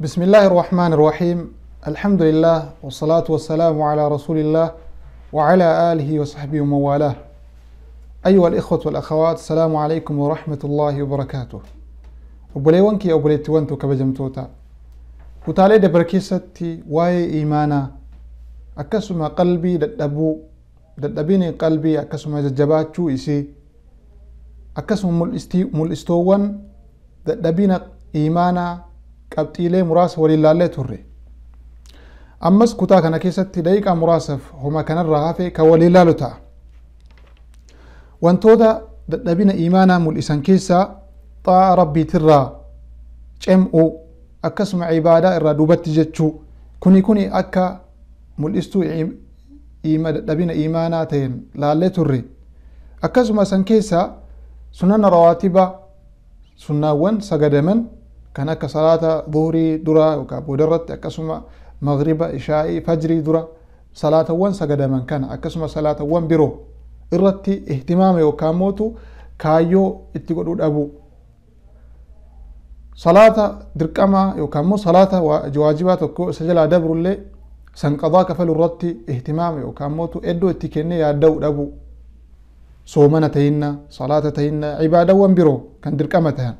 بسم الله الرحمن الرحيم الحمد لله والصلاة والسلام على رسول الله وعلى آله وصحبه ومن أيها الإخوة والأخوات السلام عليكم ورحمة الله وبركاته وبليونكي أو بليتوانتو كبجمتوتا وتالي دبركيستي واي إيمانا أكسما قلبي ددبو ددبيني قلبي أكسما ججباتشو إسي أكسما ملستوان ددبين إيمانا qabxiilee muraasa waliilaallee turre ammas kutaa kana keessatti daqiiqaa muraasaaf homa kanarraa hafe kan waliilaalu ta'a wantoota dadhabina imaanaa mul'isan keessaa xaa'a rabbiitirraa cem'u akkasuma ibaadaa irraa duubatti jechuu kuni kuni akka mul'istuu dadhabina imaanaa ta'een laallee turre akkasuma san keessaa sunana rawaatiba sunnaawwan sagadaman كان أكا صلاة ظهري درا وكا بودرت أكاسما مغرب إشائي فجري درا صلاة وان سقدا من كان أكاسما صلاة وان برو إرتي اهتمامي وكا كايو اتقود أبو صلاة دركما يو كامو صلاة وجواجبات وكو سجل دبر اللي سنقضا كفل الرتي اهتمامي يو كاموتو ادو اتكيني يادو أبو سومنا تهينا صلاة تهينا عبادة وان برو كان دركما تهين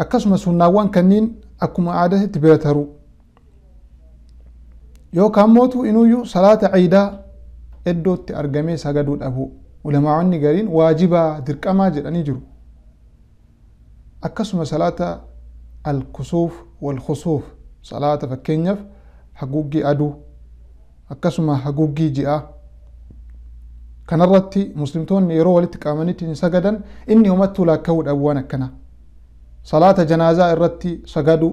akkasumas sunnaawwan kanniin akkuma aada itti bira taruu yookaan mootu inuyyuu salaata ciidaa iddootti argamee sagaduu dhabuu ulamaa'onni gariin waajibaa dirqamaa jedhanii jiru akkasuma salaata alkusuuf walkusuuf salaata fakkeenyaaf haguuggii aduu akkasuma haguuggii ji'aa kanarratti muslimtoonni yeroo walitti qabamanitti hin sagadan inni umattuu laakka'uu dhabuwan akkanaa صلاة جنازة إرتي سجدو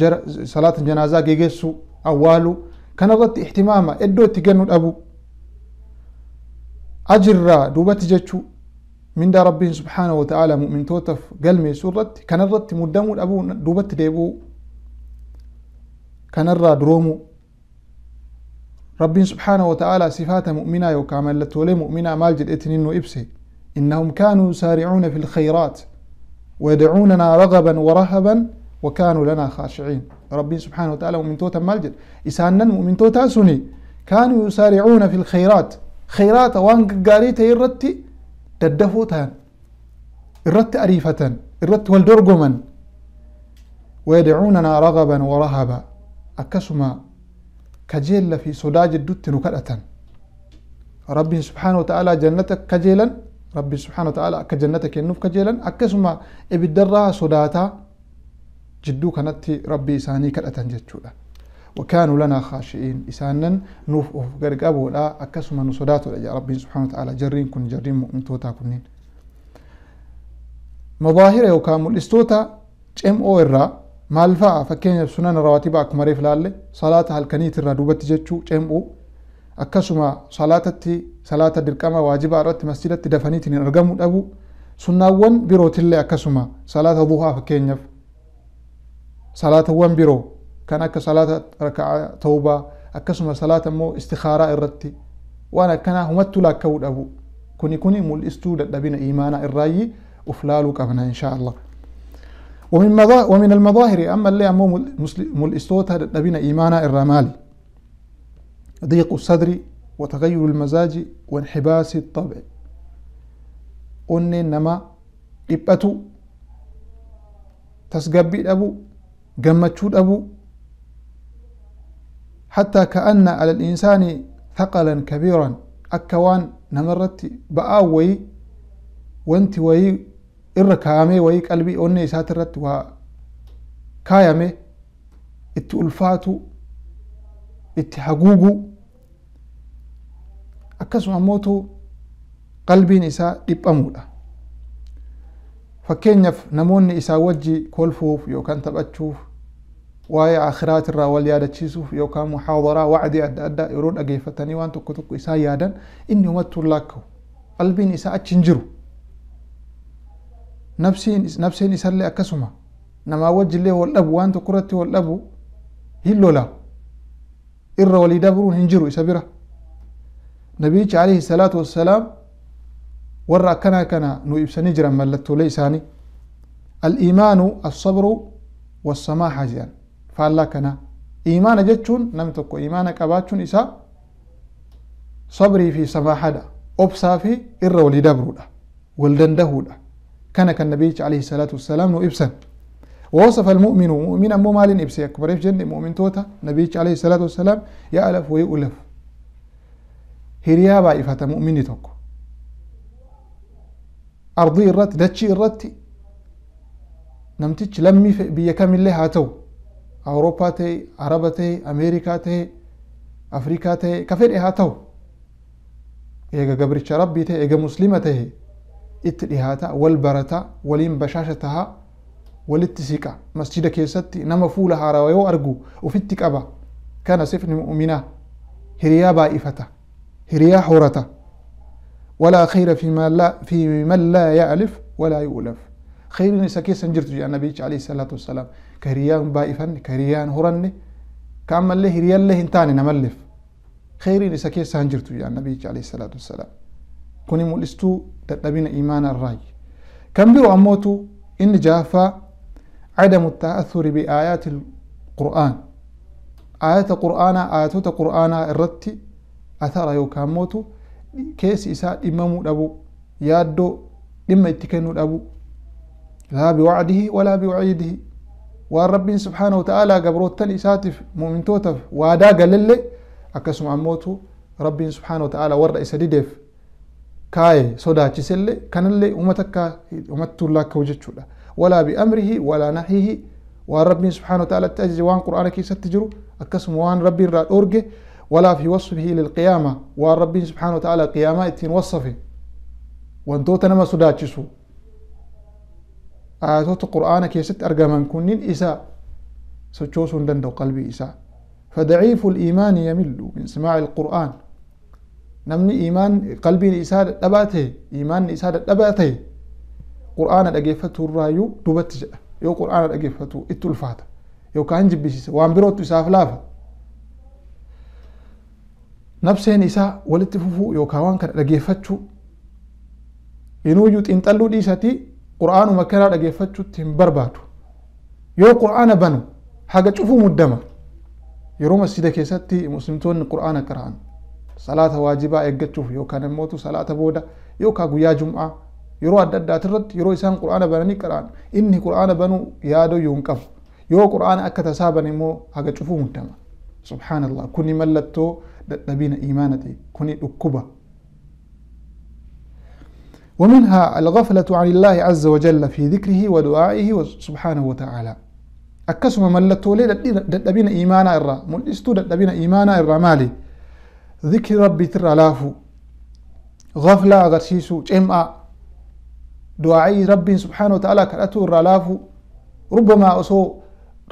جر صلاة جنازة جيجسو أوالو كان رتي اهتماما إدو تجنود أبو أجرى دوبت جتشو من دا ربي سبحانه وتعالى مؤمن توتف قال مي كان الرت مدام أبو دوبت ديبو كان الرا درومو ربي سبحانه وتعالى صفات مؤمنة يوكامل لتولي مؤمنة مالجد إتنين وإبسي إنهم كانوا سارعون في الخيرات ويدعوننا رغبا ورهبا وكانوا لنا خاشعين ربي سبحانه وتعالى ومن توتا مالجد إسانا ومن توتا سني كانوا يسارعون في الخيرات خيرات وان قاري تيرتي تدفوتان الرت أريفة الرت والدرقما ويدعوننا رغبا ورهبا أكسما كجيل في سداج الدت نكرة ربي سبحانه وتعالى جنتك كجيلا rabbi subxaana wataala akka jannata kennuuf kajeelan akkasuma ibiddarraa sodaataa jidduu kanatti rabbii isaanii kadhatan jechuudha وكانوا لنا خاشئين إسانا نوف أوف غرقابو لا أكسما نصداتو يا ربي سبحانه وتعالى جرين كن جرين مؤمن توتا كنين مظاهر يوكا الإستوتا جم او الرا مالفا فكين سنن رواتب أكمريف لالي صلاة هالكنيت الرا دوبت جتشو جم او akkasuma salaatatti salaata dirqama waajibaa irratti masjidatti dafaniitiin hin argamuu dhabu sunnaawwan birootillee akkasuma salaata duhaa fakkeenyaaf salaatawwan biroo kan akka salaata rakaa taubaa akkasuma salaata immoo istikaaraa irratti waan akkanaa humattu laakka'uu dhabu kuni kuni mul'istuu dadhabina iimaanaa irraayi uf laaluu qabna inshaa allah ومن المظاهر أما اللي أمو ملئستوتا دبين إيمانا إرمالي ضيق الصدر وتغير المزاج وانحباس الطبع أني نما إبأتو تسقبي أبو gammachuu أبو حتى كأن على الإنسان ثقلا كبيرا أكوان نمرت بآوي وانت وي إركامي وي قلبي أني ساترت وكايمي اتألفاتو اتحقوقو akkasuma mootu qalbiin isaa dhiphamuudha fakkeenyaaf namoonni isaa wajji kolfuuf yookaan taphachuuf waa'ee akhiraat irraa wal yaadachiisuuf yookaan muhaadaraa wacdii adda addaa yeroo dhageeffatanii waan tokko tokko isaa yaadan inni umattuu laakka'u qalbiin isaa achi hin jiru nafsiin isallee akkasuma namaa wajjillee wal dhabu waan tokko irratti wal dhabu hin lolaawu irra walii dabruun hin jiru isa bira نبيج عليه الصلاة والسلام ورا كنا كنا نويب سنجرا ملتو ليساني الإيمان الصبر والسماحة جان فعلا كنا إيمان جتشون نمتكو إيمان كباتشون إسا صبري في سماحة دا أبسا في إر ولدبرو دا ولدنده دا كان كان النبي عليه الصلاة والسلام نويب سن ووصف المؤمن مؤمنا مو مال إبسي أكبر في جنة مؤمن توتا نبي عليه الصلاة والسلام يألف ويؤلف hiriyaa baa ifata mu'minni tokko ardii irratti dachii irratti namtichi lammii biyya kamillee haa ta'u awurooppaa ta'e araba ta'e ameerikaa ta'e afrikaa ta'e ka fedhe haa ta'u eega gabricha rabbii ta'e eega muslima ta'e itti dhihaataa wal barataa waliin bashaasha tahaa walitti siqa masjida keessatti nama fuula haarawaa yoo argu ufitti qaba kana sifni mu'minaa hiriyaa baa'ifata رياح ورطة ولا خير في من لا في من لا يعلف ولا يؤلف خير إسا كيسا جرتجي النبي عليه الصلاة والسلام كريان بائفن كريان هرن كأما الله ريال له انتاني نملف خير إسا كيسا جرتجي النبي عليه الصلاة والسلام كوني مولستو تتبين إيمان الرأي كم بيو أموتو إن جافا عدم التأثر بآيات القرآن آيات القرآن آيات القرآن الرتي atara yookaan mootu keessi isaa dhimamuu dhabu yaaddoo dhimma itti kennuu dhabu laa biwacdihi walaa biwaciidihi waan rabbiin subxaana wata'aalaa gabrootan isaatiif mu'mintootaaf waadaa galellee akkasuma ammootu rabbiin subxaana wata'aalaa warra isa dideef kaaye sodaachisellee kanallee umatakkaa umattuullaakka hojjechuudha walaa biamrihi walaa nahihi waan rabbiin subxaana wata'aalaa itti ajaje waan qur'aana keessatti jiru akkasuma waan rabbi irraa dhoorge ولا في وصفه للقيامة والرب سبحانه وتعالى قيامة اتين وصفه وانتو تنما سداتشسو آياتوت آه، القرآن كيست أرقمان كنين إساء سجوس دندو قلبي إساء فضعيف الإيمان يمل من سماع القرآن نمني إيمان قلبي إساء لباته إيمان إساء لباته قرآن أجيفته الرايو دوبتجأ يو قرآن إتو الفاتح يو كان جبسيس وانبروت بروت إساء فلافه nabseen isaa walitti fufuu yookaan waan kana dhageeffachuu inuuyyuu xiinxalluu dhiisatii qura'aanuma karaa dhageeffachuutti hin barbaadu yoo qura'aana banu haga cufuu muddama yeroo masjida keessatti muslimtoonni qura'aana qara'an salaata waajibaa eeggachuuf yookaan immootu salaata booda yookaan guyyaa jum'aa yeroo adda addaati irratti yeroo isaan qura'aana bananii qara'an inni qura'aana banuu yaadayyuu hin qabu yoo qura'aana akka tasaa bane immoo haga cufuu muddama subhaanallah kuni mallattoo dadhabina إيمانتي kuni أكبا ومنها الغفلة عن الله عز وجل في ذكره ودعائه سبحانه وتعالى أكسما من لتولي دبين إيمانا إرى ملستو دبين إيمانا إرى مالي ذكر ربي ترى لافو غفلة أغرسيسو جمع دعائي ربي سبحانه وتعالى كالأتو إرى لافو ربما أسو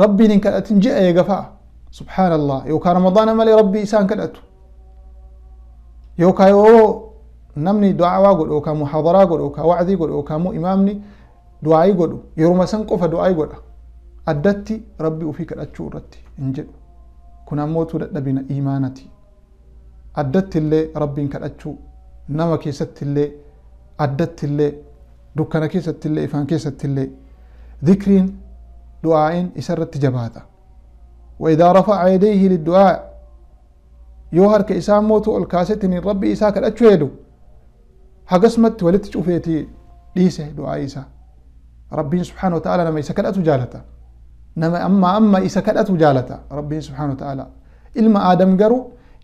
ربي إن أتنجأ جاء سبحان الله يوكا رمضان مالي ربي إسان كدأتو يوكا يو نمني دعاء قل يوكا محاضرة قل يوكا وعدي قل يوكا مو إمامني دعاء قل يرمى سنقو فدعاي قول أدتي ربي وفيك الأتشو رتي إنجل كنا موتو لبنا إيمانتي أدتي اللي ربي إنك الأتشو نما كيست اللي أدتي اللي دكنا كيست اللي إفان كيست اللي ذكرين دعاين إسرت جباتا وإذا رفع يديه للدعاء يوهر كإسام موتو الكاستني ربي إساك الأتشويدو هقسمت ولتشوفيتي ليس دعاء إسا ربي سبحانه وتعالى نما إساك الأتجالتا نما أما أما إساك الأتجالتا ربي سبحانه وتعالى إلما آدم قرو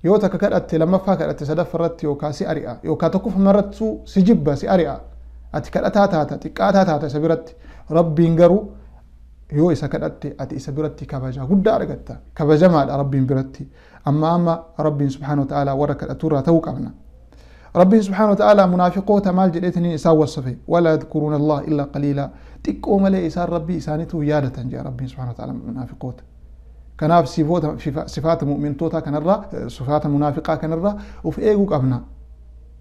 يوتك كالأت لما فاك الأت سدف الرت يوكا سيأرئا يوكا تكوف مرت سجبة سيأرئا أتك الأتاتاتا تك أتاتاتا سبرت ربي انقرو يو إسا كدأت أتي إسا برتي كباجا قد أرغتا كباجا ما ربين برتي أما أما ربي سبحانه وتعالى ورك الأتورة توقعنا ربي سبحانه وتعالى منافقو تمال جليتني إسا وصفه ولا يذكرون الله إلا قليلا تكو ملي إسا ربي إسا نتو يادة جاء ربي سبحانه وتعالى منافقو كناف سيفوت في صفات مؤمن توتا كنرا صفات منافقة كنرا وفي أيقوك أبنا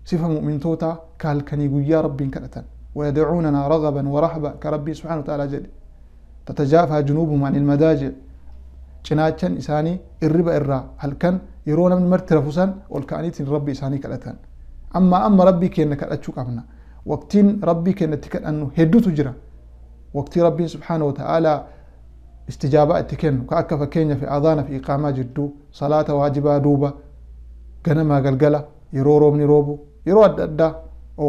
صفة مؤمن توتا كالكني يا ربي كنتا ويدعوننا رغبا ورحبا كربي سبحانه وتعالى جلي تتجافى جنوبهم عن المضاجع cinaachan isaanii irriba irraa halkan yeroo namni marti rafusan ol ka'aniitiin rabbi isaanii kadhatan amma amma rabbii keenya kadhachuu qabna waqtiin rabbii keenya itti kadhannu hedduutu jira waqtii rabbiin subhaanahu wata'aalaa istijaabaa itti kennu ka akka fakkeenya fi aadaana fi iqaamaa jidduu salaata waajibaa duuba ganamaa galgala yeroo roobni roobu yeroo adda addaa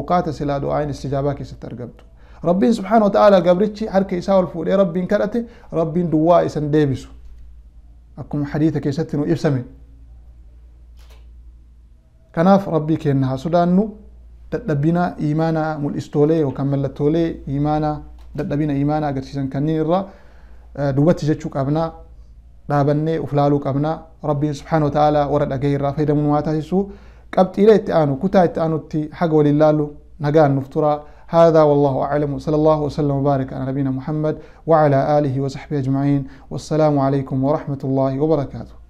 ooqaata silaa du'aayin istijaabaa keessatti argamtu ربين سبحانه وتعالى قبرتشي حركة يساول فول إيه ربين كرته ربين دواء إسان ديبسو أكم حديثة كي ستنو إبسمي كناف ربي كينها سودان نو تدبنا إيمانا مول إستولي وكمل التولي إيمانا تدبنا إيمانا أغر سيسان كنين را آه، دوبتي جتشوك أبنا دابنني وفلالوك أبنا ربين سبحانه وتعالى ورد أغير را فايدا منواتا سيسو قبت إليت آنو كتا إليت آنو تي حقو لله نغان نفترا هذا والله أعلم وصلى الله وسلم وبارك على نبينا محمد وعلى آله وصحبه أجمعين والسلام عليكم ورحمة الله وبركاته